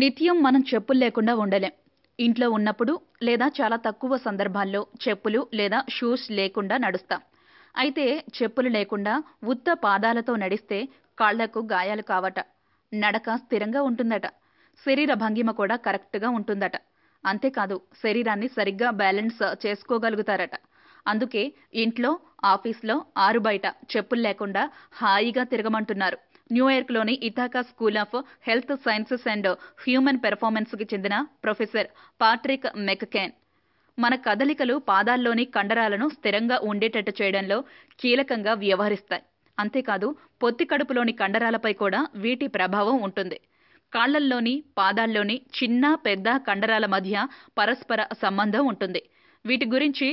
నిత్యం మనం చెప్పులు లేకుండా ఉండలేం ఇంట్లో ఉన్నప్పుడు లేదా చాలా తక్కువ సందర్భాల్లో చెప్పులు లేదా షూస్ లేకుండా నడుస్తాం అయితే చెప్పులు లేకుండా ఉత్త పాదాలతో నడిస్తే కాళ్లకు గాయాలు కావట నడక స్థిరంగా ఉంటుందట శరీర భంగిమ కూడా కరెక్ట్గా ఉంటుందట అంతేకాదు శరీరాన్ని సరిగ్గా బ్యాలెన్స్ చేసుకోగలుగుతారట అందుకే ఇంట్లో ఆఫీస్లో ఆరు బయట చెప్పులు లేకుండా హాయిగా తిరగమంటున్నారు న్యూయార్క్లోని Ithaca school of health sciences and human పెర్ఫార్మెన్స్కి చెందిన ప్రొఫెసర్ పాట్రిక్ మెక్కెన్ మన కదలికలు పాదాల్లోని కండరాలను స్థిరంగా ఉండేటట్టు చేయడంలో కీలకంగా వ్యవహరిస్తాయి అంతేకాదు పొత్తి కడుపులోని కండరాలపై కూడా వీటి ప్రభావం ఉంటుంది కాళ్లల్లోని పాదాల్లోని చిన్న పెద్ద కండరాల మధ్య పరస్పర సంబంధం ఉంటుంది వీటి గురించి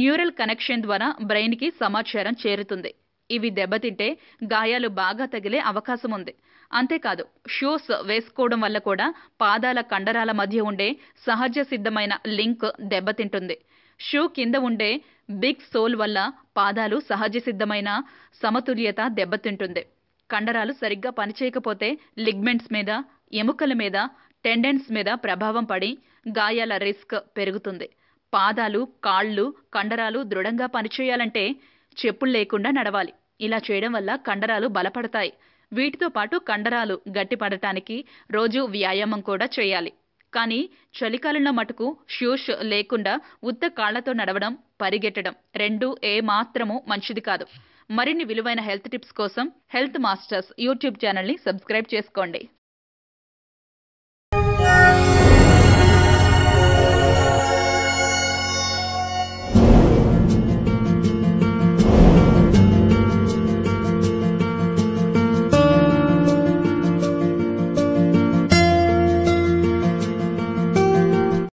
న్యూరల్ కనెక్షన్ ద్వారా బ్రెయిన్కి సమాచారం చేరుతుంది ఇవి దెబ్బతింటే గాయాలు బాగా తగిలే అవకాశం ఉంది అంతేకాదు షూస్ వేసుకోవడం వల్ల కూడా పాదాల కండరాల మధ్య ఉండే సహజ సిద్ధమైన లింక్ దెబ్బతింటుంది షూ కింద ఉండే బిగ్ సోల్ వల్ల పాదాలు సహజ సిద్ధమైన సమతుల్యత దెబ్బతింటుంది కండరాలు సరిగ్గా పనిచేయకపోతే లిగ్మెంట్స్ మీద ఎముకల మీద టెండెన్స్ మీద ప్రభావం పడి గాయాల రిస్క్ పెరుగుతుంది పాదాలు కాళ్ళు కండరాలు దృఢంగా పనిచేయాలంటే చెప్పులు లేకుండా నడవాలి ఇలా చేయడం వల్ల కండరాలు బలపడతాయి వీటితో పాటు కండరాలు గట్టిపడటానికి రోజు వ్యాయామం కూడా చేయాలి కానీ చలికాలంలో మటుకు షూస్ లేకుండా ఉత్త కాళ్లతో నడవడం పరిగెట్టడం రెండు ఏమాత్రము మంచిది కాదు మరిన్ని విలువైన హెల్త్ టిప్స్ కోసం హెల్త్ మాస్టర్స్ యూట్యూబ్ ఛానల్ని సబ్స్క్రైబ్ చేసుకోండి